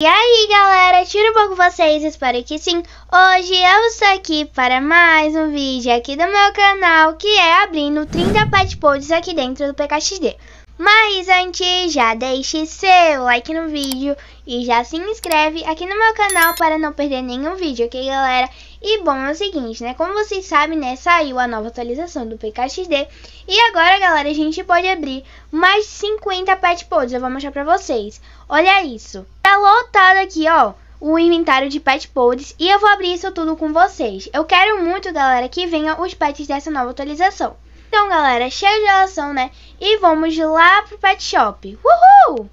E aí galera, tiro bom com vocês, espero que sim. Hoje eu estou aqui para mais um vídeo aqui do meu canal, que é abrindo 30 pet pods aqui dentro do PKXD. Mas antes, já deixe seu like no vídeo e já se inscreve aqui no meu canal para não perder nenhum vídeo, ok galera? E bom, é o seguinte, né? Como vocês sabem, né? Saiu a nova atualização do PKXD e agora, galera, a gente pode abrir mais 50 pet pods, eu vou mostrar pra vocês. Olha isso, tá lotado aqui, ó o inventário de pet pods e eu vou abrir isso tudo com vocês. Eu quero muito, galera, que venham os pets dessa nova atualização. Então, galera, cheio de relação, né? E vamos lá pro pet shop. Uhul!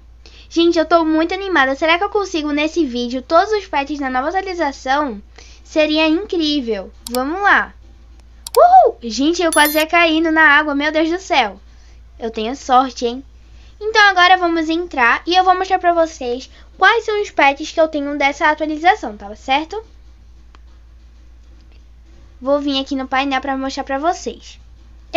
Gente, eu tô muito animada. Será que eu consigo nesse vídeo todos os pets da nova atualização? Seria incrível. Vamos lá. Uhul! Gente, eu quase ia caindo na água, meu Deus do céu. Eu tenho sorte, hein? Então agora vamos entrar e eu vou mostrar pra vocês quais são os pets que eu tenho dessa atualização, tá certo? Vou vir aqui no painel pra mostrar pra vocês.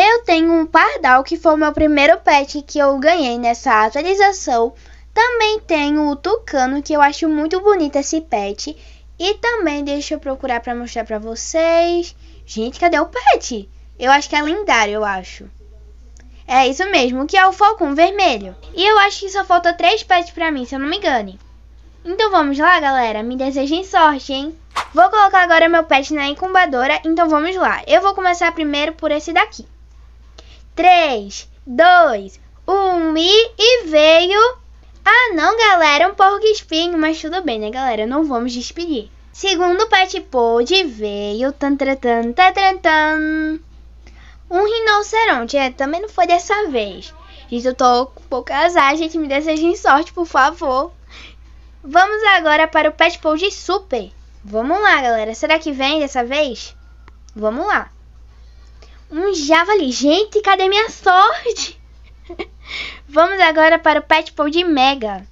Eu tenho um pardal que foi o meu primeiro pet que eu ganhei nessa atualização. Também tenho o tucano que eu acho muito bonito esse pet. E também deixa eu procurar para mostrar para vocês. Gente, cadê o pet? Eu acho que é lendário, eu acho. É isso mesmo, que é o falcão vermelho. E eu acho que só falta três pets para mim, se eu não me engane. Então vamos lá, galera. Me desejem sorte, hein? Vou colocar agora meu pet na incubadora, então vamos lá. Eu vou começar primeiro por esse daqui. 3, 2, 1 e, e veio. Ah, não, galera, um porco espinho, mas tudo bem, né, galera? Não vamos despedir. Segundo o Pet Pod, veio. Tan, tan, tan, tan, tan, um rinoceronte. É, também não foi dessa vez. Gente, eu tô com pouco azar, gente. Me desejem sorte, por favor. Vamos agora para o Pet Pod Super. Vamos lá, galera. Será que vem dessa vez? Vamos lá. Um javali. Gente, cadê minha sorte? Vamos agora para o Pet Pool de Mega.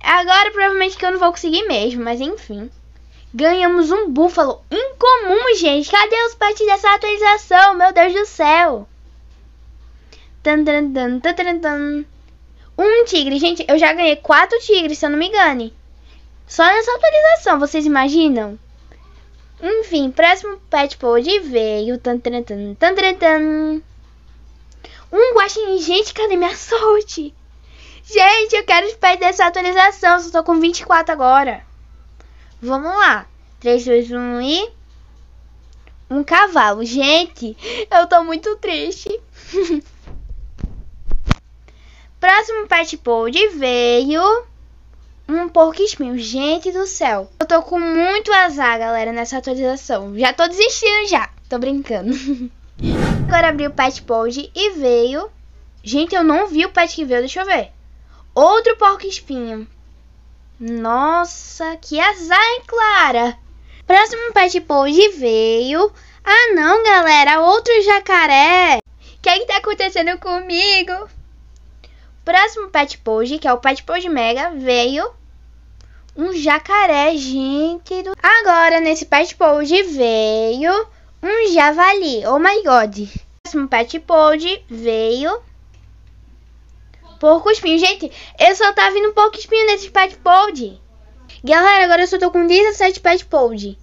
Agora provavelmente que eu não vou conseguir mesmo, mas enfim. Ganhamos um búfalo incomum, gente. Cadê os pets dessa atualização? Meu Deus do céu. Tan, tan, tan, tan, tan, Um tigre. Gente, eu já ganhei quatro tigres, se eu não me engane. Só nessa atualização, vocês imaginam? Enfim, próximo pet pod veio. Um guaxinim. Gente, cadê minha sorte? Gente, eu quero perder essa atualização. Só tô com 24 agora. Vamos lá. 3, 2, 1 e. Um cavalo. Gente, eu tô muito triste. Próximo pet pod veio um espinho, Gente do céu. Eu tô com muito azar, galera, nessa atualização. Já tô desistindo já. Tô brincando. Agora abri o pet pod e veio... Gente, eu não vi o pet que veio. Deixa eu ver. Outro porco espinho. Nossa, que azar, hein, Clara? Próximo pet pod veio... Ah, não, galera. Outro jacaré. O que é que tá acontecendo comigo? próximo Pet Pose, que é o Pet Pose Mega, veio um jacaré, gente. Do... Agora, nesse Pet Pose, veio um javali. Oh my god. O próximo Pet Pose veio porco espinho. Gente, eu só tava vindo pouco espinho nesse pet pod. Galera, agora eu só tô com 17 pet pod.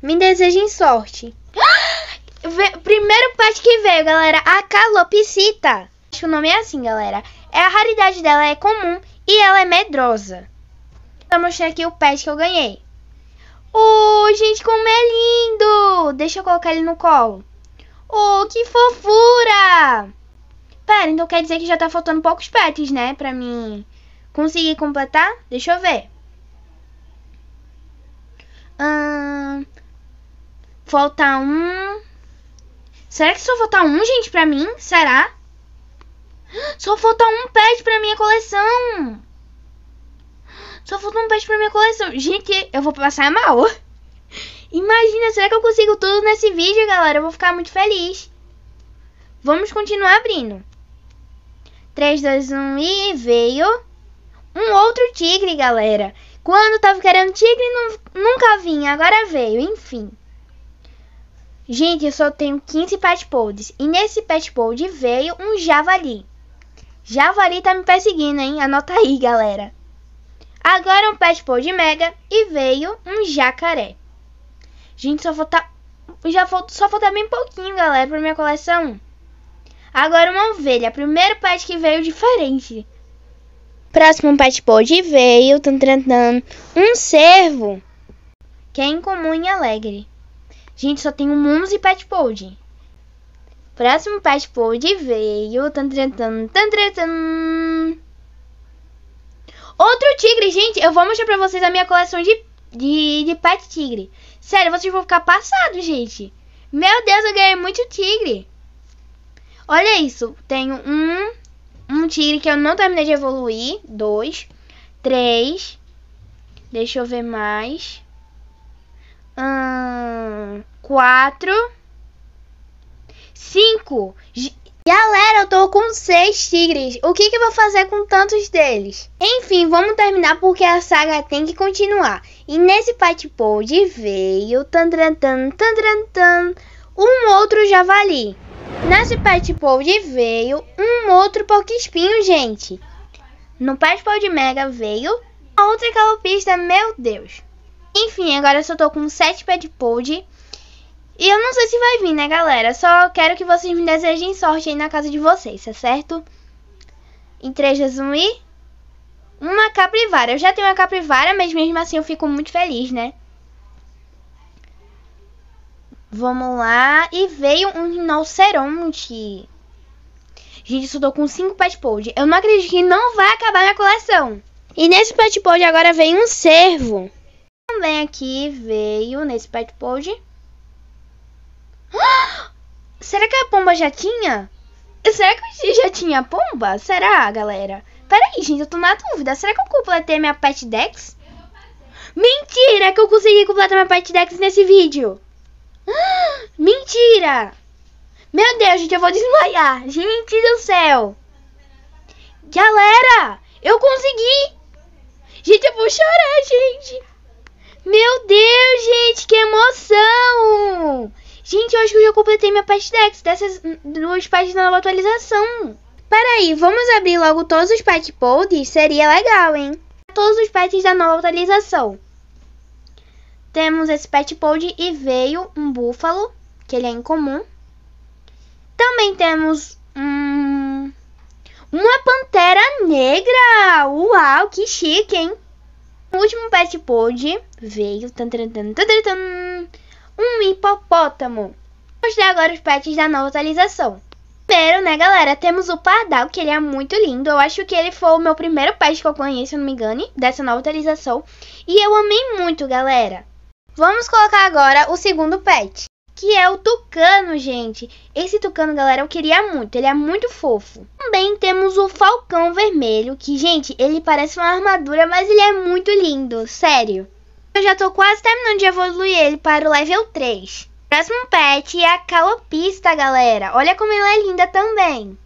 Me desejem sorte. Primeiro pet que veio, galera, a calopsita. Acho que o nome é assim, galera. É A raridade dela é comum e ela é medrosa. Vou mostrar aqui o pet que eu ganhei. Oh, gente, como é lindo! Deixa eu colocar ele no colo. Oh, que fofura! Pera, então quer dizer que já tá faltando poucos pets, né? Pra mim conseguir completar? Deixa eu ver. Hum, falta um. Será que só falta um, gente, pra mim? Será? Só falta um pet pra minha coleção. Só falta um pet pra minha coleção. Gente, eu vou passar mal. Imagina, será que eu consigo tudo nesse vídeo, galera? Eu vou ficar muito feliz. Vamos continuar abrindo. 3, 2, 1 e veio um outro tigre, galera. Quando tava querendo tigre, não, nunca vinha. Agora veio, enfim. Gente, eu só tenho 15 pet pods. E nesse pet pod veio um javali. Javari tá me perseguindo, hein? Anota aí, galera. Agora um pet pô de mega e veio um jacaré. Gente, só falta já falta só falta bem pouquinho, galera, para minha coleção. Agora uma ovelha, primeiro pet que veio diferente. Próximo pet pod veio, tan, tan, tan, um cervo, que é incomum e alegre. Gente, só tenho 11 pet pod. Próximo passport veio. Outro tigre, gente. Eu vou mostrar pra vocês a minha coleção de, de, de pet tigre. Sério, vocês vão ficar passados, gente. Meu Deus, eu ganhei muito tigre. Olha isso. Tenho um, um tigre que eu não terminei de evoluir. Dois. Três. Deixa eu ver mais. Hum, quatro. Cinco. Galera, eu tô com seis tigres. O que, que eu vou fazer com tantos deles? Enfim, vamos terminar porque a saga tem que continuar. E nesse patipode veio tandran, tan, um outro javali. Nesse patipode veio um outro porquinho gente. No patipode mega veio outra calopista, meu Deus. Enfim, agora eu só tô com sete patipode. E eu não sei se vai vir, né, galera? Só quero que vocês me desejem sorte aí na casa de vocês, tá certo? Em 3, 2, 1 e... Uma capivara. Eu já tenho uma capivara, mas mesmo assim eu fico muito feliz, né? Vamos lá. E veio um rinoceronte. Gente, eu tô com 5 pet pod. Eu não acredito que não vai acabar minha coleção. E nesse pet pod agora veio um cervo. Também aqui veio, nesse pet pod, Será que é a pomba já tinha? Será que já tinha pomba? Será, galera? Peraí, gente, eu tô na dúvida. Será que eu completei minha pet dex? Mentira que eu consegui completar minha pet dex nesse vídeo. Mentira! Meu Deus, gente, eu vou desmaiar. Gente do céu. Galera, eu consegui. Gente, eu vou chorar, gente. Meu Deus, gente, que emoção. Gente, eu acho que eu já completei minha decks dessas duas partes da nova atualização. Peraí, vamos abrir logo todos os patch pods? Seria legal, hein? Todos os patches da nova atualização. Temos esse patch pod e veio um búfalo, que ele é incomum. Também temos um... Uma pantera negra! Uau, que chique, hein? O último patch pod veio... Tan, tan, tan, um hipopótamo. Vou é agora os pets da nova atualização. Primeiro, né, galera, temos o Pardal, que ele é muito lindo. Eu acho que ele foi o meu primeiro pet que eu conheço, se não me engane, dessa nova atualização. E eu amei muito, galera. Vamos colocar agora o segundo pet, que é o Tucano, gente. Esse Tucano, galera, eu queria muito, ele é muito fofo. Também temos o Falcão Vermelho, que, gente, ele parece uma armadura, mas ele é muito lindo, sério. Eu já tô quase terminando de evoluir ele para o level 3. próximo pet é a Calopista, galera. Olha como ela é linda também. O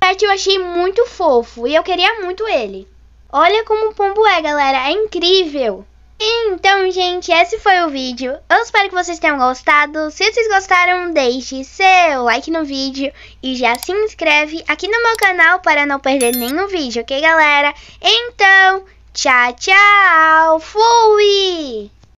pet eu achei muito fofo e eu queria muito ele. Olha como o pombo é, galera. É incrível. Então, gente, esse foi o vídeo. Eu espero que vocês tenham gostado. Se vocês gostaram, deixe seu like no vídeo e já se inscreve aqui no meu canal para não perder nenhum vídeo, ok, galera? Então, Tchau, tchau. Fui.